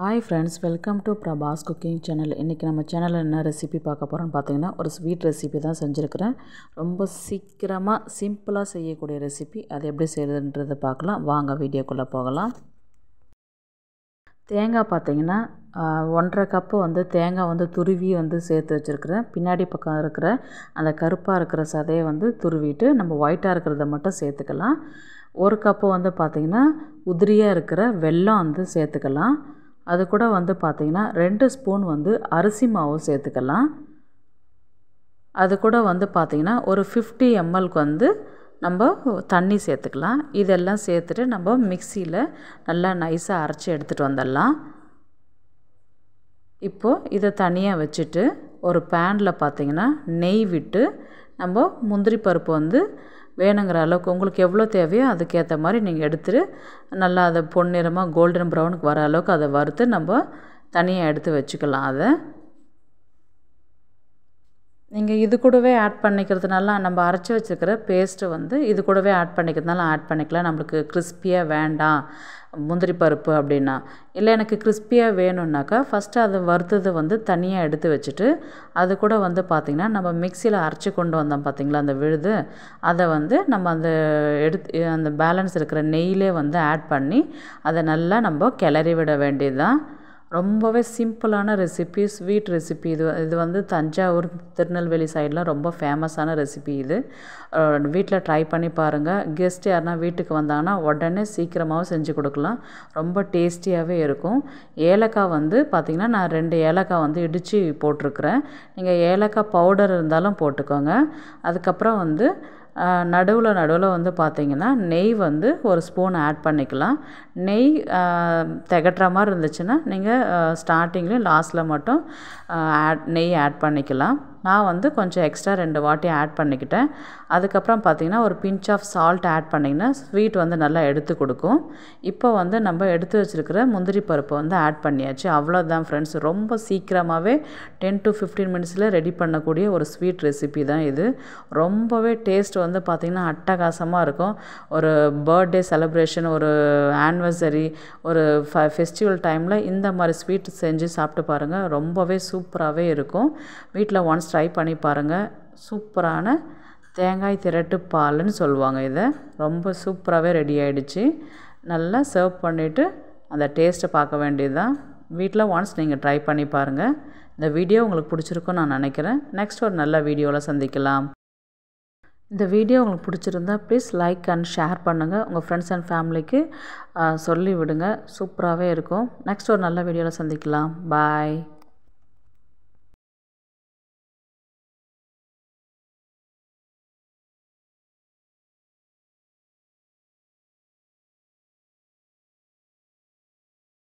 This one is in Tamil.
hi friends welcome to Prabhas cooking channel இன்றைக்கி நம்ம சேனலில் என்ன ரெசிபி பார்க்க போகிறோன்னு பார்த்தீங்கன்னா ஒரு ஸ்வீட் ரெசிபி தான் செஞ்சுருக்கிறேன் ரொம்ப சீக்கிரமாக சிம்பிளாக செய்யக்கூடிய ரெசிபி அது எப்படி செய்கிறதுன்றது பார்க்கலாம் வாங்க வீடியோக்குள்ளே போகலாம் தேங்காய் பார்த்தீங்கன்னா ஒன்றரை கப்பு வந்து தேங்காய் வந்து துருவி வந்து சேர்த்து வச்சுருக்கிறேன் பின்னாடி பக்கம் இருக்கிற அந்த கருப்பாக இருக்கிற சதையை வந்து துருவிட்டு நம்ம ஒயிட்டாக இருக்கிறத மட்டும் சேர்த்துக்கலாம் ஒரு கப்பு வந்து பார்த்திங்கன்னா உதிரியாக இருக்கிற வெல்லம் வந்து சேர்த்துக்கலாம் அது கூட வந்து பார்த்திங்கன்னா ரெண்டு ஸ்பூன் வந்து அரிசி மாவு சேர்த்துக்கலாம் அது கூட வந்து பார்த்திங்கன்னா ஒரு ஃபிஃப்டி எம்எல்க்கு வந்து நம்ம தண்ணி சேர்த்துக்கலாம் இதெல்லாம் சேர்த்துட்டு நம்ம மிக்சியில் நல்லா நைஸாக அரைச்சி எடுத்துகிட்டு வந்துடலாம் இப்போது இதை தனியாக வச்சுட்டு ஒரு பேனில் பார்த்திங்கன்னா நெய் விட்டு நம்ம முந்திரி பருப்பு வந்து வேணுங்கிற அளவுக்கு உங்களுக்கு எவ்வளோ தேவையோ அதுக்கேற்ற மாதிரி நீங்கள் எடுத்துட்டு நல்லா அதை பொன்னிறமாக கோல்டன் ப்ரௌனுக்கு வர அளவுக்கு அதை வறுத்து நம்ம தனியாக எடுத்து வச்சுக்கலாம் அதை நீங்கள் இது கூடவே ஆட் பண்ணிக்கிறதுனால நம்ம அரைச்சி வச்சுருக்கிற பேஸ்ட்டு வந்து இது கூடவே ஆட் பண்ணிக்கிறதுனால ஆட் பண்ணிக்கலாம் நம்மளுக்கு கிறிஸ்பியாக வேண்டாம் முந்திரி பருப்பு அப்படின்னா இல்லை எனக்கு கிறிஸ்பியாக வேணும்னாக்கா ஃபஸ்ட்டு அது வறுத்தது வந்து தனியாக எடுத்து வச்சுட்டு அது கூட வந்து பார்த்திங்கன்னா நம்ம மிக்சியில் அரைச்சி கொண்டு வந்தோம் பார்த்திங்களா அந்த விழுது அதை வந்து நம்ம அந்த எடுத்து அந்த பேலன்ஸ் இருக்கிற நெய்யிலே வந்து ஆட் பண்ணி அதை நல்லா நம்ம கிளறி விட வேண்டியது தான் ரொம்பவே சிம்பிளான ரெசிபி ஸ்வீட் ரெசிபி இது இது வந்து தஞ்சாவூர் திருநெல்வேலி சைடெலாம் ரொம்ப ஃபேமஸான ரெசிபி இது வீட்டில் ட்ரை பண்ணி பாருங்கள் கெஸ்ட் யாருனா வீட்டுக்கு வந்தாங்கன்னா உடனே சீக்கிரமாகவும் செஞ்சு கொடுக்கலாம் ரொம்ப டேஸ்டியாகவே இருக்கும் ஏலக்காய் வந்து பார்த்திங்கன்னா நான் ரெண்டு ஏலக்காய் வந்து இடித்து போட்டிருக்குறேன் நீங்கள் ஏலக்காய் பவுடர் இருந்தாலும் போட்டுக்கோங்க அதுக்கப்புறம் வந்து நடுவில் நடுவில் வந்து பார்த்திங்கன்னா நெய் வந்து ஒரு ஸ்பூன் ஆட் பண்ணிக்கலாம் நெய் திகட்டுற மாதிரி இருந்துச்சுன்னா நீங்கள் ஸ்டார்டிங்லேயும் லாஸ்ட்டில் மட்டும் ஆட் நெய் ஆட் பண்ணிக்கலாம் நான் வந்து கொஞ்சம் எக்ஸ்ட்ரா ரெண்டு வாட்டி ஆட் பண்ணிக்கிட்டேன் அதுக்கப்புறம் பார்த்திங்கன்னா ஒரு பிஞ்ச் ஆஃப் சால்ட் ஆட் பண்ணிங்கன்னா ஸ்வீட் வந்து நல்லா எடுத்து கொடுக்கும் இப்போ வந்து நம்ம எடுத்து வச்சுருக்கிற முந்திரி பருப்பு வந்து ஆட் பண்ணியாச்சு அவ்வளோதான் ஃப்ரெண்ட்ஸ் ரொம்ப சீக்கிரமாகவே டென் டு ஃபிஃப்டீன் மினிட்ஸில் ரெடி பண்ணக்கூடிய ஒரு ஸ்வீட் ரெசிபி தான் இது ரொம்பவே டேஸ்ட் வந்து பார்த்திங்கன்னா அட்டகாசமாக இருக்கும் ஒரு பர்த்டே செலப்ரேஷன் ஒரு ஆனிவர்சரி ஒரு ஃபெஸ்டிவல் டைமில் இந்த மாதிரி ஸ்வீட் செஞ்சு சாப்பிட்டு பாருங்கள் ரொம்பவே சூப்பராகவே இருக்கும் வீட்டில் ஒன்ஸ் ட்ரை பண்ணி பாருங்கள் சூப்பரான தேங்காய் திரட்டு பால்னு சொல்லுவாங்க இதை ரொம்ப சூப்பராகவே ரெடி ஆகிடுச்சு நல்லா சர்வ் பண்ணிவிட்டு அந்த டேஸ்ட்டை பார்க்க வேண்டியது தான் வீட்டில் ஒன்ஸ் நீங்கள் ட்ரை பண்ணி பாருங்கள் இந்த வீடியோ உங்களுக்கு பிடிச்சிருக்குன்னு நான் நினைக்கிறேன் நெக்ஸ்ட் ஒரு நல்ல வீடியோவில் சந்திக்கலாம் இந்த வீடியோ உங்களுக்கு பிடிச்சிருந்தா ப்ளீஸ் லைக் அண்ட் ஷேர் பண்ணுங்கள் உங்கள் ஃப்ரெண்ட்ஸ் அண்ட் ஃபேமிலிக்கு சொல்லி விடுங்க சூப்பராகவே இருக்கும் நெக்ஸ்ட் ஒரு நல்ல வீடியோவில் சந்திக்கலாம் பாய்